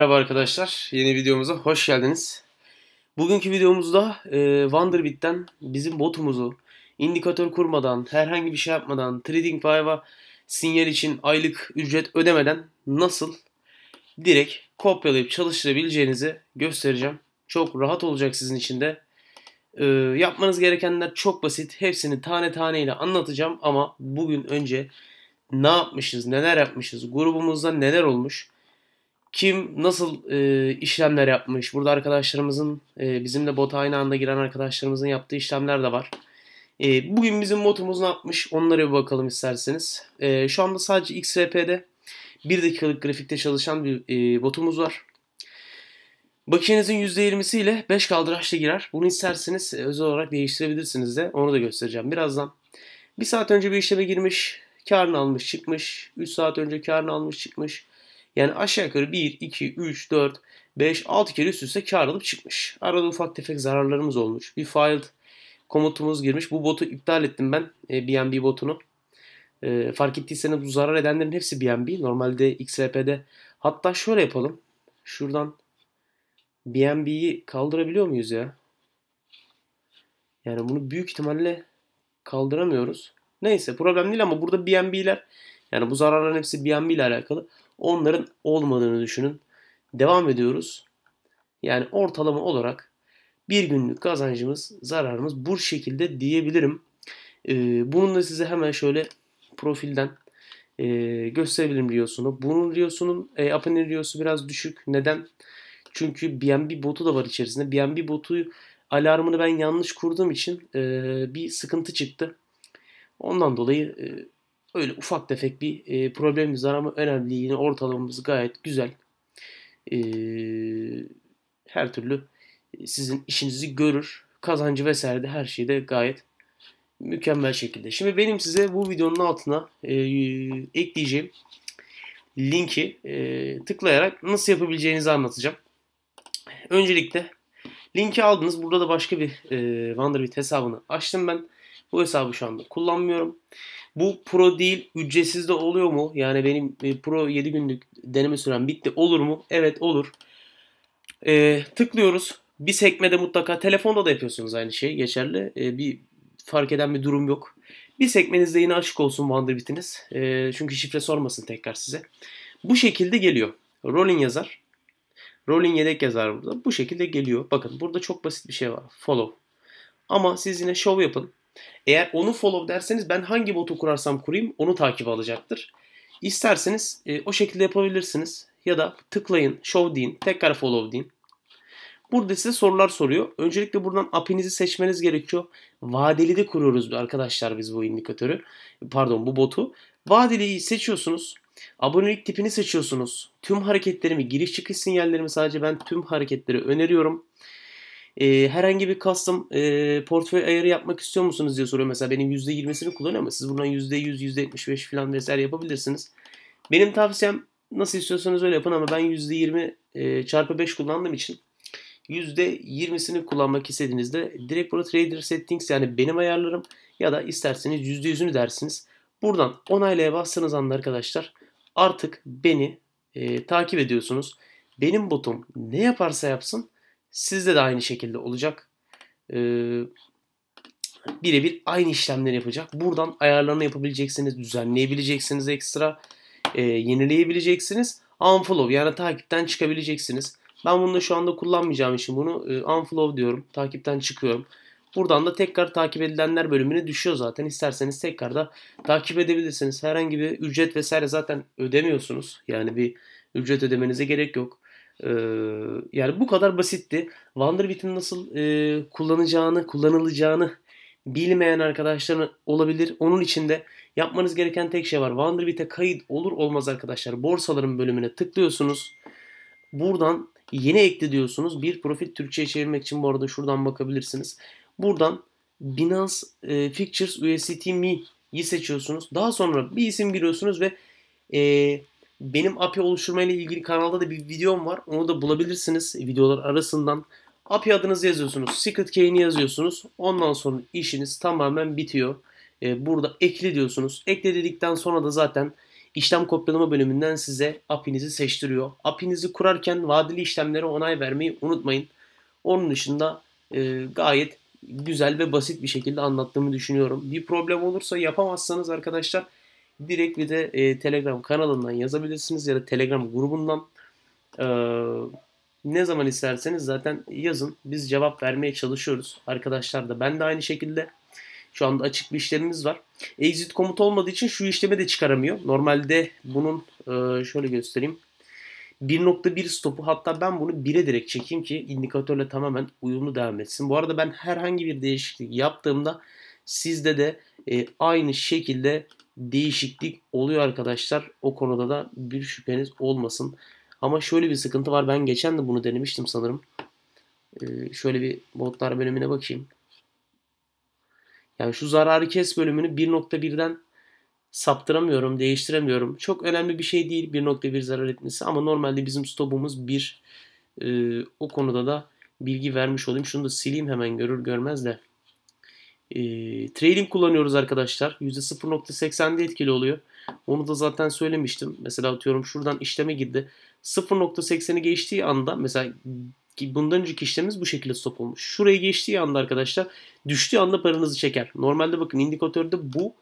Merhaba arkadaşlar, yeni videomuza hoş geldiniz. Bugünkü videomuzda e, Wonderbit'ten bizim botumuzu indikatör kurmadan, herhangi bir şey yapmadan, trading TradingVive'a sinyal için aylık ücret ödemeden nasıl direkt kopyalayıp çalıştırabileceğinizi göstereceğim. Çok rahat olacak sizin için de. E, yapmanız gerekenler çok basit. Hepsini tane tane ile anlatacağım ama bugün önce ne yapmışız, neler yapmışız, grubumuzda neler olmuş kim nasıl e, işlemler yapmış. Burada arkadaşlarımızın e, bizim de bota aynı anda giren arkadaşlarımızın yaptığı işlemler de var. E, bugün bizim botumuz ne yapmış onlara bir bakalım isterseniz. E, şu anda sadece XRP'de 1 dakikalık grafikte çalışan bir e, botumuz var. Bakiyenizin %20'si ile 5 kaldıraçla girer. Bunu isterseniz e, özel olarak değiştirebilirsiniz de. Onu da göstereceğim birazdan. 1 bir saat önce bir işleme girmiş, karını almış çıkmış. 3 saat önce karını almış çıkmış. Yani aşağı yukarı 1, 2, 3, 4, 5, 6 kere üst üste kar alıp çıkmış. Arada ufak tefek zararlarımız olmuş. Bir failed komutumuz girmiş. Bu botu iptal ettim ben. E, BNB botunu. E, fark ettiyseniz bu zarar edenlerin hepsi BNB. Normalde XRP'de. Hatta şöyle yapalım. Şuradan BNB'yi kaldırabiliyor muyuz ya? Yani bunu büyük ihtimalle kaldıramıyoruz. Neyse problem değil ama burada BNB'ler yani bu zararların hepsi BNB ile alakalı. Onların olmadığını düşünün. Devam ediyoruz. Yani ortalama olarak bir günlük kazancımız, zararımız bu şekilde diyebilirim. Ee, bunun da size hemen şöyle profilden e, gösterebilirim Rio'sunu. Bunun Rio'sunun, e, Apanin Rio'su biraz düşük. Neden? Çünkü BNB botu da var içerisinde. BNB botu alarmını ben yanlış kurduğum için e, bir sıkıntı çıktı. Ondan dolayı e, öyle ufak tefek bir e, problemimiz var ama önemli yine ortalamamız gayet güzel. E, her türlü e, sizin işinizi görür. Kazancı vesaire de her şey de gayet mükemmel şekilde. Şimdi benim size bu videonun altına e, ekleyeceğim linki e, tıklayarak nasıl yapabileceğinizi anlatacağım. Öncelikle linki aldınız. Burada da başka bir e, Wonderbit hesabını açtım ben. Bu hesabı şu anda kullanmıyorum. Bu pro değil ücretsiz de oluyor mu? Yani benim e, pro 7 günlük deneme süren bitti. Olur mu? Evet olur. Ee, tıklıyoruz. Bir sekmede mutlaka telefonda da yapıyorsunuz aynı şey geçerli. Ee, bir fark eden bir durum yok. Bir sekmenizde yine açık olsun Wonderbit'iniz. Ee, çünkü şifre sormasın tekrar size. Bu şekilde geliyor. Rolling yazar. Rolling yedek yazar burada. Bu şekilde geliyor. Bakın burada çok basit bir şey var. Follow. Ama siz yine show yapın. Eğer onu follow derseniz ben hangi botu kurarsam kurayım onu takip alacaktır. İsterseniz e, o şekilde yapabilirsiniz. Ya da tıklayın, show deyin, tekrar follow deyin. Burada size sorular soruyor. Öncelikle buradan api'nizi seçmeniz gerekiyor. Vadeli de kuruyoruz arkadaşlar biz bu indikatörü. Pardon bu botu. Vadeliyi seçiyorsunuz. Abonelik tipini seçiyorsunuz. Tüm hareketlerimi, giriş çıkış sinyallerimi sadece ben tüm hareketleri öneriyorum. E, herhangi bir custom e, portföy ayarı yapmak istiyor musunuz diye soruyor. Mesela benim %20'sini kullanıyor ama siz buradan %100, %75 falan vesaire yapabilirsiniz. Benim tavsiyem nasıl istiyorsanız öyle yapın ama ben %20 e, çarpı 5 kullandığım için %20'sini kullanmak istediğinizde direkt burada Trader Settings yani benim ayarlarım ya da isterseniz %100'ünü dersiniz. Buradan onaylaya bastığınız anda arkadaşlar artık beni e, takip ediyorsunuz. Benim botum ne yaparsa yapsın Sizde de aynı şekilde olacak. E, birebir aynı işlemleri yapacak. Buradan ayarlarını yapabileceksiniz, düzenleyebileceksiniz ekstra, e, yenileyebileceksiniz. Unfollow yani takipten çıkabileceksiniz. Ben bunu şu anda kullanmayacağım için bunu e, unfollow diyorum. Takipten çıkıyorum. Buradan da tekrar takip edilenler bölümüne düşüyor zaten. İsterseniz tekrar da takip edebilirsiniz. Herhangi bir ücret vesaire zaten ödemiyorsunuz. Yani bir ücret ödemenize gerek yok yani bu kadar basitti. Vanderbilt'in nasıl e, kullanacağını, kullanılacağını bilmeyen arkadaşlar olabilir. Onun için de yapmanız gereken tek şey var. Vanderbilt'e kayıt olur olmaz arkadaşlar. Borsaların bölümüne tıklıyorsunuz. Buradan yeni ekle diyorsunuz. Bir profil Türkçe'ye çevirmek için bu arada şuradan bakabilirsiniz. Buradan Binance e, Pictures USDT Me'yi seçiyorsunuz. Daha sonra bir isim giriyorsunuz ve e, benim API oluşturmayla ilgili kanalda da bir videom var. Onu da bulabilirsiniz videolar arasından. API adınızı yazıyorsunuz. Secret key'ini yazıyorsunuz. Ondan sonra işiniz tamamen bitiyor. Ee, burada ekle diyorsunuz. Ekle dedikten sonra da zaten işlem kopyalama bölümünden size API'nizi seçtiriyor. API'nizi kurarken vadeli işlemlere onay vermeyi unutmayın. Onun dışında e, gayet güzel ve basit bir şekilde anlattığımı düşünüyorum. Bir problem olursa yapamazsanız arkadaşlar direkt bir de e, Telegram kanalından yazabilirsiniz ya da Telegram grubundan e, ne zaman isterseniz zaten yazın. Biz cevap vermeye çalışıyoruz. Arkadaşlar da ben de aynı şekilde. Şu anda açık bir işlemimiz var. Exit komut olmadığı için şu işlemi de çıkaramıyor. Normalde bunun e, şöyle göstereyim. 1.1 stopu hatta ben bunu 1'e direkt çekeyim ki indikatörle tamamen uyumlu devam etsin. Bu arada ben herhangi bir değişiklik yaptığımda sizde de e, aynı şekilde değişiklik oluyor arkadaşlar. O konuda da bir şüpheniz olmasın. Ama şöyle bir sıkıntı var. Ben geçen de bunu denemiştim sanırım. Ee, şöyle bir botlar bölümüne bakayım. Yani şu zararı kes bölümünü 1.1'den saptıramıyorum, değiştiremiyorum. Çok önemli bir şey değil 1.1 zarar etmesi ama normalde bizim stopumuz 1. Ee, o konuda da bilgi vermiş olayım. Şunu da sileyim hemen görür görmez de. E, ee, trailing kullanıyoruz arkadaşlar. %0.80'de etkili oluyor. Onu da zaten söylemiştim. Mesela atıyorum şuradan işleme gitti. 0.80'i geçtiği anda mesela bundan önceki işlemimiz bu şekilde stop olmuş. Şurayı geçtiği anda arkadaşlar düştüğü anda paranızı çeker. Normalde bakın indikatörde bu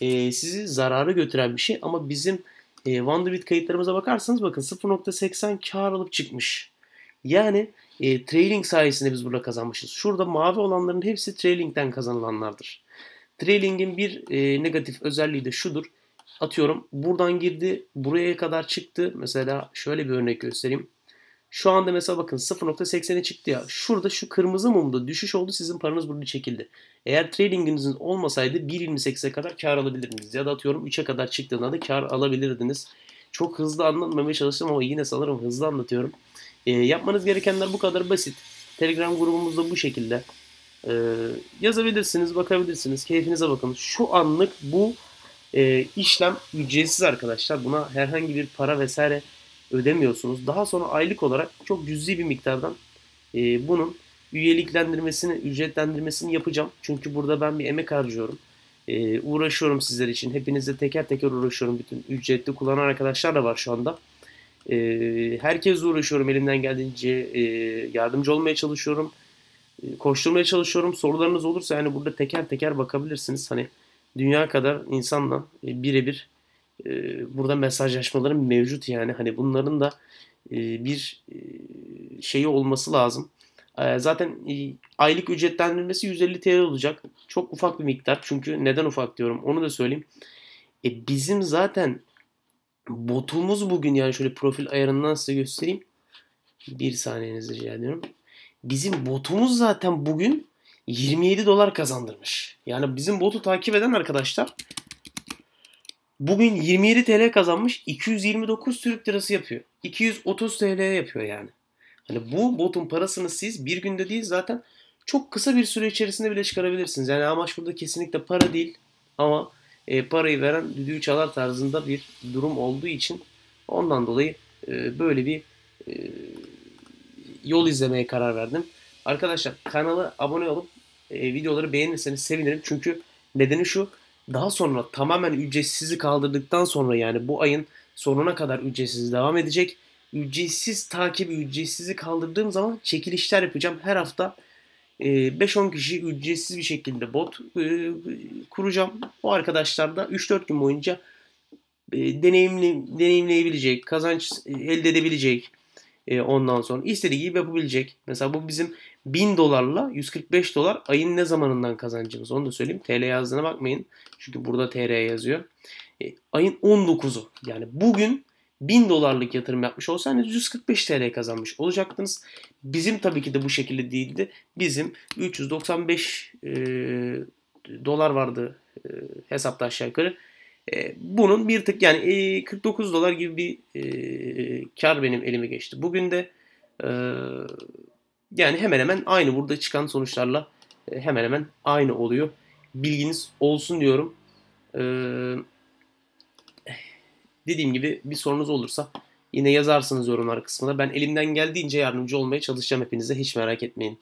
e, sizi zararı götüren bir şey ama bizim e, Wonderbit kayıtlarımıza bakarsanız bakın 0.80 kar alıp çıkmış. Yani e, trailing sayesinde biz burada kazanmışız. Şurada mavi olanların hepsi trailing'den kazanılanlardır. Trailing'in bir e, negatif özelliği de şudur. Atıyorum buradan girdi, buraya kadar çıktı. Mesela şöyle bir örnek göstereyim. Şu anda mesela bakın 0.80'e çıktı ya. Şurada şu kırmızı mumda düşüş oldu sizin paranız burada çekildi. Eğer trailinginiz olmasaydı 1.28'e kadar kar alabilirdiniz. Ya da atıyorum 3'e kadar çıktığında da kar alabilirdiniz. Çok hızlı anlatmamaya çalıştım ama yine sanırım hızlı anlatıyorum. E, yapmanız gerekenler bu kadar basit. Telegram grubumuzda bu şekilde. E, yazabilirsiniz, bakabilirsiniz. Keyfinize bakın. Şu anlık bu e, işlem ücretsiz arkadaşlar. Buna herhangi bir para vesaire ödemiyorsunuz. Daha sonra aylık olarak çok cüzi bir miktardan e, bunun üyeliklendirmesini, ücretlendirmesini yapacağım. Çünkü burada ben bir emek harcıyorum. E, uğraşıyorum sizler için. Hepinizle teker teker uğraşıyorum. Bütün ücretli kullanan arkadaşlar da var şu anda. E, ee, herkesle uğraşıyorum elimden geldiğince. E, yardımcı olmaya çalışıyorum. E, koşturmaya çalışıyorum. Sorularınız olursa yani burada teker teker bakabilirsiniz. Hani dünya kadar insanla e, birebir e, burada mesajlaşmalarım mevcut yani. Hani bunların da e, bir e, şeyi olması lazım. zaten e, aylık ücretlendirmesi 150 TL olacak. Çok ufak bir miktar. Çünkü neden ufak diyorum onu da söyleyeyim. E, bizim zaten botumuz bugün yani şöyle profil ayarından size göstereyim. Bir saniyenizi rica ediyorum. Bizim botumuz zaten bugün 27 dolar kazandırmış. Yani bizim botu takip eden arkadaşlar bugün 27 TL kazanmış 229 Türk lirası yapıyor. 230 TL yapıyor yani. Hani bu botun parasını siz bir günde değil zaten çok kısa bir süre içerisinde bile çıkarabilirsiniz. Yani amaç burada kesinlikle para değil ama e, parayı veren düdüğü çalar tarzında bir durum olduğu için ondan dolayı e, böyle bir e, yol izlemeye karar verdim. Arkadaşlar kanala abone olup e, videoları beğenirseniz sevinirim. Çünkü nedeni şu daha sonra tamamen ücretsizi kaldırdıktan sonra yani bu ayın sonuna kadar ücretsiz devam edecek. Ücretsiz takibi, ücretsizi kaldırdığım zaman çekilişler yapacağım. Her hafta 5-10 ee, kişi ücretsiz bir şekilde bot e, kuracağım. O arkadaşlar da 3-4 gün boyunca e, deneyimli, deneyimleyebilecek, kazanç e, elde edebilecek. Ondan sonra istediği gibi yapabilecek. Mesela bu bizim 1000 dolarla 145 dolar ayın ne zamanından kazancımız. Onu da söyleyeyim. TL yazdığına bakmayın. Çünkü burada TR yazıyor. Ayın 19'u. Yani bugün 1000 dolarlık yatırım yapmış olsanız 145 TL kazanmış olacaktınız. Bizim tabii ki de bu şekilde değildi. Bizim 395 e, dolar vardı e, hesapta aşağı yukarı. E, bunun bir tık yani e, 49 dolar gibi bir e, kar benim elime geçti. Bugün de e, yani hemen hemen aynı burada çıkan sonuçlarla e, hemen hemen aynı oluyor. Bilginiz olsun diyorum. Eee dediğim gibi bir sorunuz olursa yine yazarsınız yorumlar kısmına. Ben elimden geldiğince yardımcı olmaya çalışacağım hepinize. Hiç merak etmeyin.